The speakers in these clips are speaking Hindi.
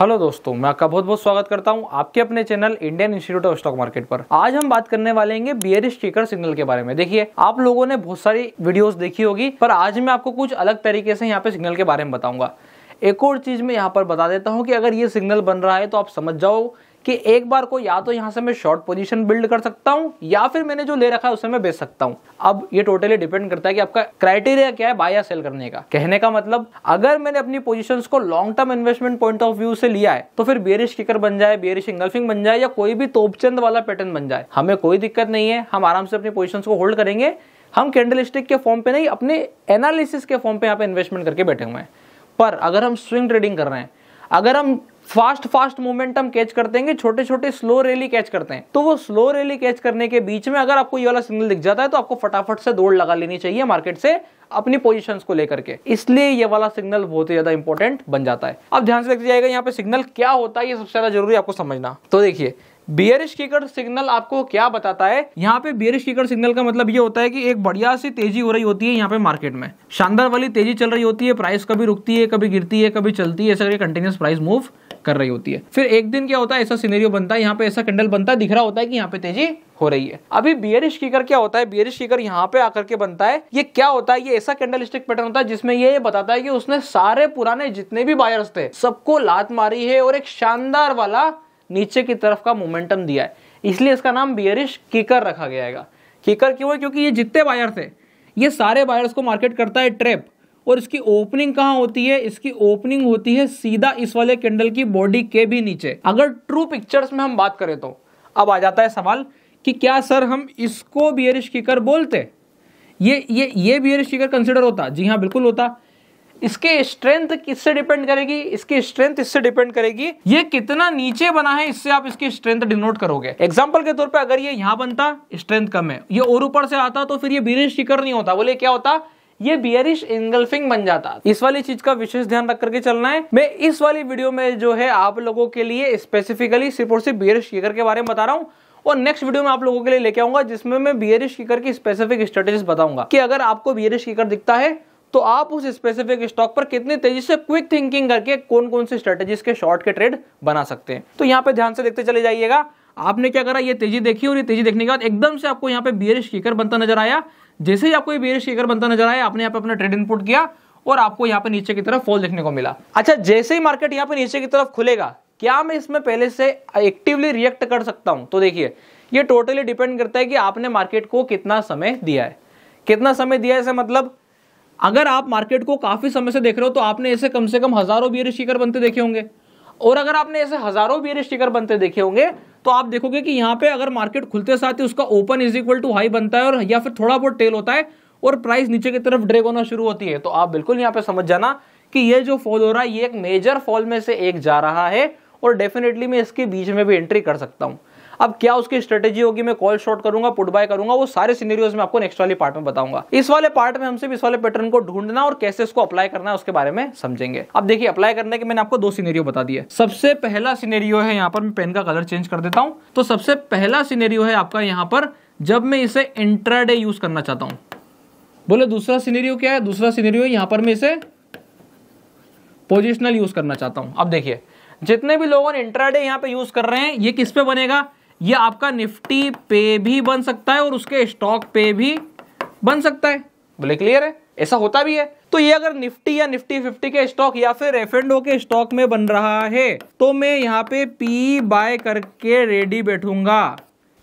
हेलो दोस्तों मैं आपका बहुत बहुत स्वागत करता हूं आपके अपने channel Indian Institute of Stock Market पर आज हम बात करने वाले हैं बियरिश टिकर सिग्नल के बारे में देखिए आप लोगों ने बहुत सारी वीडियोस देखी होगी पर आज मैं आपको कुछ अलग तरीके से यहाँ पे सिग्नल के बारे में बताऊंगा एक और चीज मैं यहाँ पर बता देता हूँ कि अगर ये सिग्नल बन रहा है तो आप समझ जाओ कि एक बार को या तो यहाँ से मैं शॉर्ट पोजीशन बिल्ड कर सकता हूँ या फिर मैंने जो ले रखा है उसे मैं बेच सकता हूँ अब ये टोटली डिपेंड करता है कि आपका क्राइटेरिया क्या है बाय या सेल करने का कहने का मतलब अगर मैंने अपनी पोजिशन को long term investment point of view से लिया है तो फिर बेरिश किकर बन जाए बेरिश इंगल्फिंग बन जाए या कोई भी तोपचंद वाला पैटर्न बन जाए हमें कोई दिक्कत नहीं है हम आराम से अपनी पोजिशन को होल्ड करेंगे हम कैंडल के फॉर्म पे नहीं अपने एनालिसिस के फॉर्म पे यहाँ पे इन्वेस्टमेंट करके बैठे हुए हैं पर अगर हम स्विंग ट्रेडिंग कर रहे हैं अगर हम फास्ट फास्ट मोमेंटम कैच करते हैं छोटे छोटे स्लो रैली कैच करते हैं तो वो स्लो रैली कैच करने के बीच में अगर आपको ये वाला सिग्नल दिख जाता है तो आपको फटाफट से दौड़ लगा लेनी चाहिए मार्केट से अपनी पोजीशंस को लेकर के इसलिए ये वाला सिग्नल बहुत ही ज्यादा इंपॉर्टेंट बन जाता है अब ध्यान से देखते जाएगा यहाँ पे सिग्नल क्या होता है ये सबसे ज्यादा जरूरी आपको समझना तो देखिए बियरिश कीकर सिग्नल आपको क्या बताता है यहाँ पे बियरिश कीकर सिग्नल का मतलब ये होता है कि एक बढ़िया सी तेजी हो रही होती है यहाँ पे मार्केट में शानदार वाली तेजी चल रही होती है प्राइस कभी रुकती है कभी गिरती है कभी चलती है ऐसा करके कंटिन्यूस प्राइस मूव कर रही होती है फिर एक दिन क्या होता है ऐसा सीनेरियो बनता है यहाँ पे ऐसा कैंडल बनता है दिख रहा होता है कि यहाँ पे तेजी हो रही है अभी बियरिश कीकर क्या होता है बियरिश कीकर यहाँ पे आकर के बनता है ये क्या होता है ये ऐसा कैंडल स्टिक पैटर्न होता है जिसमें ये बताता है कि उसने सारे पुराने जितने भी बायर्स थे सबको लात मारी है और एक शानदार वाला नीचे की तरफ का मोमेंटम दिया है इसलिए इसका नाम बियरिश किकर रखा गया है किकर क्यों है क्योंकि ये जितने बायर थे ये सारे बायर्स को मार्केट करता है ट्रेप और इसकी ओपनिंग कहाँ होती है इसकी ओपनिंग होती है सीधा इस वाले कैंडल की बॉडी के भी नीचे अगर ट्रू पिक्चर्स में हम बात करें तो अब आ जाता है सवाल कि क्या सर हम इसको बियरिश किकर बोलते ये ये ये बियरिश किकर कंसिडर होता जी हाँ बिल्कुल होता इसकी स्ट्रेंथ किससे डिपेंड करेगी इसकी स्ट्रेंथ इससे डिपेंड करेगी ये कितना नीचे बना है इससे आप इसकी स्ट्रेंथ डिनोट करोगे एग्जाम्पल के तौर पर अगर ये यहां बनता स्ट्रेंथ कम है ये और ऊपर से आता तो फिर ये बीरिश शिकर नहीं होता बोले क्या होता ये बियरिश इंगल्फिंग बन जाता इस वाली चीज का विशेष ध्यान रख करके चलना है मैं इस वाली वीडियो में जो है आप लोगों के लिए स्पेसिफिकली सिर्फ और सिर्फ बियरिश शिकर के बारे में बता रहा हूँ और नेक्स्ट वीडियो में आप लोगों के लिए लेके आऊंगा जिसमें मैं बियरिश शिकर की स्पेसिफिक स्ट्रेटेजी बताऊंगा कि अगर आपको बियरिश शिकर दिखता है तो आप उस स्पेसिफिक स्टॉक पर कितनी तेजी से क्विक थिंकिंग करके कौन कौन से स्ट्रेटेजी के शॉर्ट के ट्रेड बना सकते हैं तो यहाँ पे ध्यान से देखते चले जाइएगा आपने क्या करा ये तेजी देखी और ये तेजी देखने के बाद एकदम से आपको यहाँ पे बियरिश कीकर बनता नजर आया जैसे ही आपको ये बियरिश कीकर बनता नजर आया आपने यहाँ पे अपना ट्रेड इनपुट किया और आपको यहाँ पे नीचे की तरफ फॉल देखने को मिला अच्छा जैसे ही मार्केट यहाँ पे नीचे की तरफ खुलेगा क्या मैं इसमें पहले से एक्टिवली रिएक्ट कर सकता हूँ तो देखिए ये टोटली डिपेंड करता है कि आपने मार्केट को कितना समय दिया है कितना समय दिया है इसका मतलब अगर आप मार्केट को काफ़ी समय से देख रहे हो तो आपने ऐसे कम से कम हज़ारों बियर स्टिकर बनते देखे होंगे और अगर आपने ऐसे हज़ारों बियर स्टिकर बनते देखे होंगे तो आप देखोगे कि यहाँ पे अगर मार्केट खुलते साथ ही उसका open is equal to high बनता है और या फिर थोड़ा बहुत टेल होता है और प्राइस नीचे की तरफ ड्रेग होना शुरू होती है तो आप बिल्कुल यहाँ पे समझ जाना कि ये जो फॉल हो रहा है ये एक मेजर फॉल में से एक जा रहा है और डेफिनेटली मैं इसके बीच में भी एंट्री कर सकता हूँ अब क्या उसकी स्ट्रेटेजी होगी मैं कॉल शॉर्ट करूंगा पुट बाय करूंगा वो सारे सीनरियोज में आपको नेक्स्ट वाले पार्ट में बताऊंगा इस वाले पार्ट में हम सिर्फ इस वाले पैटर्न को ढूंढना और कैसे इसको अप्लाई करना है उसके बारे में समझेंगे अब देखिए अप्लाई करने के मैंने आपको दो सीनेरियो बता दिए सबसे पहला सीनेरियो है यहाँ पर मैं पेन का कलर चेंज कर देता हूँ तो सबसे पहला सीनेरियो है आपका यहाँ पर जब मैं इसे इंट्राडे यूज करना चाहता हूँ बोले दूसरा सीनेरियो क्या है दूसरा सीनेरियो यहाँ पर मैं इसे पोजिशनल यूज करना चाहता हूँ अब देखिए जितने भी लोगों ने इंट्राडे यहाँ पे यूज कर रहे हैं ये किस पे बनेगा ये आपका निफ्टी पे भी बन सकता है और उसके स्टॉक पे भी बन सकता है बोले क्लियर है ऐसा होता भी है तो ये अगर निफ्टी या निफ्टी फिफ्टी के स्टॉक या फिर एफ एंड के स्टॉक में बन रहा है तो मैं यहाँ पे पी बाय करके रेडी बैठूंगा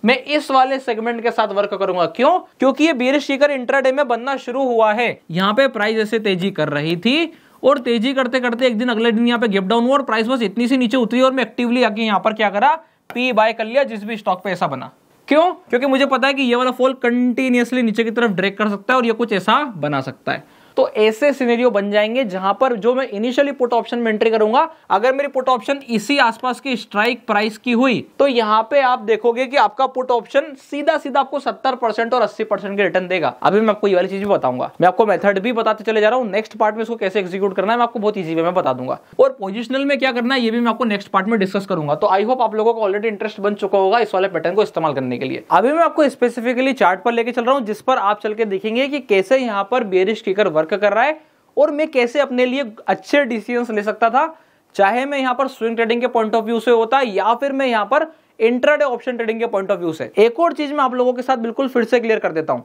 मैं इस वाले सेगमेंट के साथ वर्क करूंगा क्यों क्योंकि ये बीर शिखर इंटरडे में बनना शुरू हुआ है यहाँ पे प्राइस ऐसे तेजी कर रही थी और तेजी करते करते एक दिन अगले दिन यहाँ पे गिप डाउन हुआ और प्राइस बस इतनी सी नीचे उतरी और मैं एक्टिवली आके यहाँ पर क्या करा पी बाय कर लिया जिस भी स्टॉक पे ऐसा बना क्यों क्योंकि मुझे पता है कि ये वाला फॉल कंटिन्यूसली नीचे की तरफ ड्रेक कर सकता है और ये कुछ ऐसा बना सकता है तो ऐसे सिनेरियो बन जाएंगे जहां पर जो मैं इनिशियली पुट ऑप्शन में एंट्री करूंगा अगर मेरी पुट ऑप्शन इसी आसपास की स्ट्राइक प्राइस की हुई तो यहाँ पे आप देखोगे कि आपका पुट ऑप्शन सीधा सीधा आपको सत्तर परसेंट और अस्सी परसेंट के रिटर्न देगा अभी मैं आपको ये वाली चीज भी बताऊंगा मैं आपको मेथड भी बताते चले जा रहा हूँ नेक्स्ट पार्ट में इसको कैसे एक्जीक्यूट करना है मैं आपको बहुत ईजी वे में बता दूंगा और पोजिशनल में क्या करना है ये भी मैं आपको नेक्स्ट पार्ट में डिस्कस करूंगा तो आई होप आप लोगों को ऑलरेडी इंटरेस्ट बन चुका होगा इस वाले पैटर्न को इस्तेमाल करने के लिए अभी मैं आपको स्पेसिफिकली चार्ट पर लेकर चल रहा हूँ जिस पर आप चल के देखेंगे कि कैसे यहाँ पर बेरिश किकर वर्क वर्क कर रहा है और मैं कैसे अपने लिए अच्छे डिसीजन ले सकता था चाहे मैं यहाँ पर स्विंग ट्रेडिंग के पॉइंट ऑफ व्यू से होता या फिर मैं यहाँ पर इंट्राडे ऑप्शन ट्रेडिंग के पॉइंट ऑफ व्यू से एक और चीज मैं आप लोगों के साथ बिल्कुल फिर से क्लियर कर देता हूं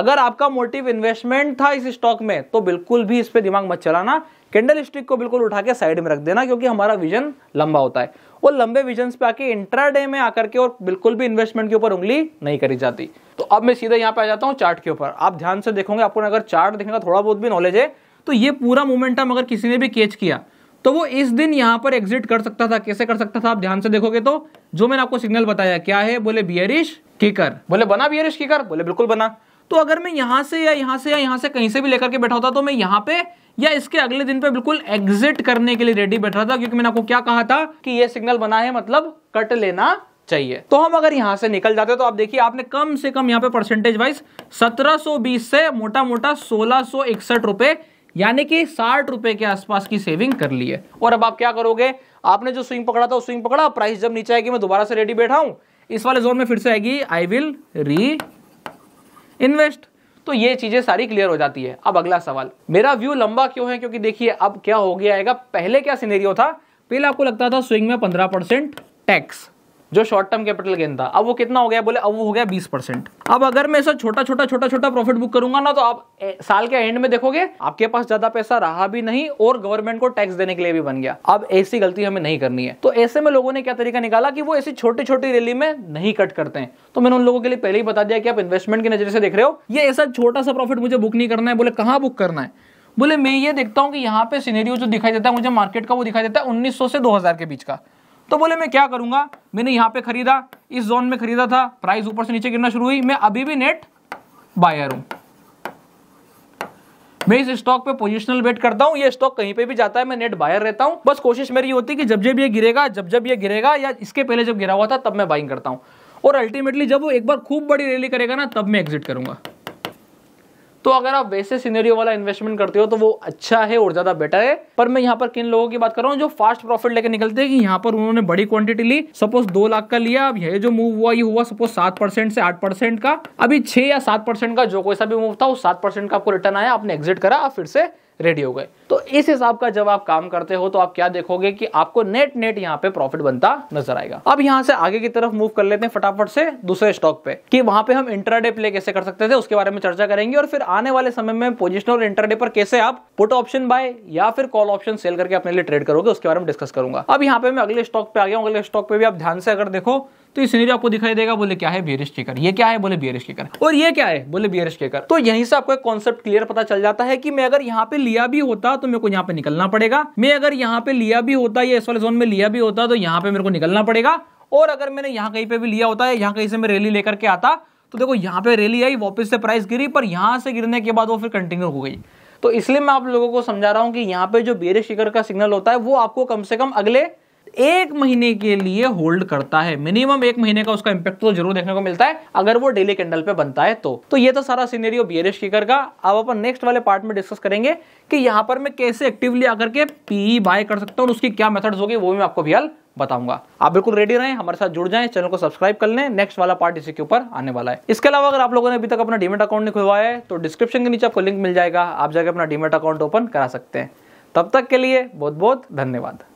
अगर आपका मोटिव इन्वेस्टमेंट था इस स्टॉक में तो बिल्कुल भी इस पर दिमाग मत चलाना कैंडल स्टिक को बिल्कुल उठा के साइड में रख देना क्योंकि हमारा विजन लंबा होता है और लंबे विजन पे आके इंट्राडे में आकर के और बिल्कुल भी इन्वेस्टमेंट के ऊपर उंगली नहीं करी जाती अब मैं सीधा यहाँ पे आ जाता हूँ चार्ट के ऊपर आप ध्यान से देखोगे आपको अगर चार्ट देखने का थोड़ा बहुत भी नॉलेज है तो ये पूरा मोमेंटम अगर किसी ने भी कैच किया तो वो इस दिन यहाँ पर एग्जिट कर सकता था कैसे कर सकता था आप ध्यान से देखोगे तो जो मैंने आपको सिग्नल बताया क्या है बोले बियरिश कीकर बोले बना बियरिश कीकर बोले बिल्कुल बना तो अगर मैं यहाँ से या यहाँ से या यहाँ से कहीं से भी लेकर के बैठा होता तो मैं यहाँ पे या इसके अगले दिन पे बिल्कुल एग्जिट करने के लिए रेडी बैठा था क्योंकि मैंने आपको क्या कहा था कि ये सिग्नल बना है मतलब कट लेना चाहिए तो हम अगर यहां से निकल जाते तो आप देखिए आपने कम से कम यहाँ पे परसेंटेज वाइज 1720 से मोटा मोटा सोलह सो रुपए यानी कि साठ रुपए के आसपास की सेविंग कर ली है और अब आप क्या करोगे आपने जो स्विंग पकड़ा था स्विंग पकड़ा प्राइस जब नीचे आएगी मैं दोबारा से रेडी बैठा हूं इस वाले जोन में फिर से आएगी आई विल री इन्वेस्ट तो ये चीजें सारी क्लियर हो जाती है अब अगला सवाल मेरा व्यू लंबा क्यों है क्योंकि देखिए अब क्या हो गया आएगा पहले क्या सिनेरियो था पहले आपको लगता था स्विंग में पंद्रह परसेंट टैक्स जो शॉर्ट टर्म कैपिटल गेन था अब वो कितना हो गया बोले अब वो हो गया बीस परसेंट अब अगर मैं ऐसा छोटा छोटा छोटा छोटा प्रॉफिट बुक करूंगा ना तो आप साल के एंड में देखोगे आपके पास ज्यादा पैसा रहा भी नहीं और गवर्नमेंट को टैक्स देने के लिए भी बन गया अब ऐसी गलती हमें नहीं करनी है तो ऐसे में लोगों ने क्या तरीका निकाला कि वो ऐसी छोटी छोटी रैली में नहीं कट करते हैं तो मैंने उन लोगों के लिए पहले ही बता दिया कि आप इन्वेस्टमेंट की नजर से देख रहे हो ये ऐसा छोटा सा प्रॉफिट मुझे बुक नहीं करना है बोले कहाँ बुक करना है बोले मैं ये देखता हूँ कि यहाँ पे सीनेरियो जो दिखाई देता है मुझे मार्केट का वो दिखाई देता है 1900 से 2000 के बीच का तो बोले मैं क्या करूंगा मैंने यहां पे खरीदा इस जोन में खरीदा था प्राइस ऊपर से नीचे गिरना शुरू हुई मैं अभी भी नेट बायर हूं मैं इस स्टॉक पे पोजिशनल बेट करता हूं ये स्टॉक कहीं पे भी जाता है मैं नेट बायर रहता हूँ बस कोशिश मेरी होती है कि जब जब ये गिरेगा जब जब ये गिरेगा या इसके पहले जब गिरा हुआ था तब मैं बाइंग करता हूं और अल्टीमेटली जब वो एक बार खूब बड़ी रैली करेगा ना तब मैं एग्जिट करूंगा तो अगर आप वैसे सीनेरियो वाला इन्वेस्टमेंट करते हो तो वो अच्छा है और ज्यादा बेटर है पर मैं यहाँ पर किन लोगों की बात कर रहा हूँ जो फास्ट प्रॉफिट लेकर निकलते हैं कि यहाँ पर उन्होंने बड़ी क्वांटिटी ली सपोज दो लाख का लिया अब ये जो मूव हुआ ये हुआ सपोज सात परसेंट से आठ परसेंट का अभी छह या सात परसेंट का जो कोई सा भी मूव था उस सात परसेंट का आपको रिटर्न आया आपने एग्जिट करा फिर से रेडी हो गए तो इस हिसाब का जब आप काम करते हो तो आप क्या देखोगे कि आपको नेट नेट यहाँ पे प्रॉफिट बनता नजर आएगा अब यहाँ से आगे की तरफ मूव कर लेते हैं फटाफट से दूसरे स्टॉक पे कि वहां पे हम इंटरडे प्ले कैसे कर सकते थे उसके बारे में चर्चा करेंगे और फिर आने वाले समय में पोजिशन और इंटरडे पर कैसे आप पुट ऑप्शन बाय या फिर कॉल ऑप्शन सेल करके अपने लिए ट्रेड करोगे उसके बारे में डिस्कस करूंगा अब यहाँ पे मैं अगले स्टॉक पे आ गया हूँ अगले स्टॉक पे भी आप ध्यान से अगर देखो तो इस सीनरी आपको दिखाई देगा बोले क्या है बियरिश केकर ये क्या है बोले बियरिश केकर और ये क्या है बोले बियरिश केकर तो यहीं से आपको एक कॉन्सेप्ट क्लियर पता चल जाता है कि मैं अगर यहाँ पे लिया भी होता तो मेरे को यहाँ पे निकलना पड़ेगा मैं अगर यहाँ पे लिया भी होता या इस वाले जोन में लिया भी होता तो यहाँ पे मेरे को निकलना पड़ेगा और अगर मैंने यहाँ कहीं पे भी लिया होता है यहाँ कहीं से मैं रैली लेकर के आता तो देखो यहाँ पे रैली आई वापस से प्राइस गिरी पर यहाँ से गिरने के बाद वो फिर कंटिन्यू हो गई तो इसलिए मैं आप लोगों को समझा रहा हूँ कि यहाँ पे जो बेरे शिकर का सिग्नल होता है वो आपको कम से कम अगले एक महीने के लिए होल्ड करता है मिनिमम एक महीने का उसका इंपैक्ट तो जरूर देखने को मिलता है अगर वो डेली कैंडल पे बनता है तो तो ये तो सारा सीनेरियो बियरिश किकर का अब अपन नेक्स्ट वाले पार्ट में डिस्कस करेंगे कि यहां पर मैं कैसे एक्टिवली आकर के पीई बाय e कर सकता हूँ उसकी क्या मेथड होगी वो मैं आपको भी बताऊंगा आप बिल्कुल रेडी रहें हमारे साथ जुड़ जाएं चैनल को सब्सक्राइब कर लें नेक्स्ट वाला पार्ट इसी के ऊपर आने वाला है इसके अलावा अगर आप लोगों ने अभी तक अपना डीमेट अकाउंट नहीं खुलवाया है तो डिस्क्रिप्शन के नीचे आपको लिंक मिल जाएगा आप जाकर अपना डीमेट अकाउंट ओपन करा सकते हैं तब तक के लिए बहुत बहुत धन्यवाद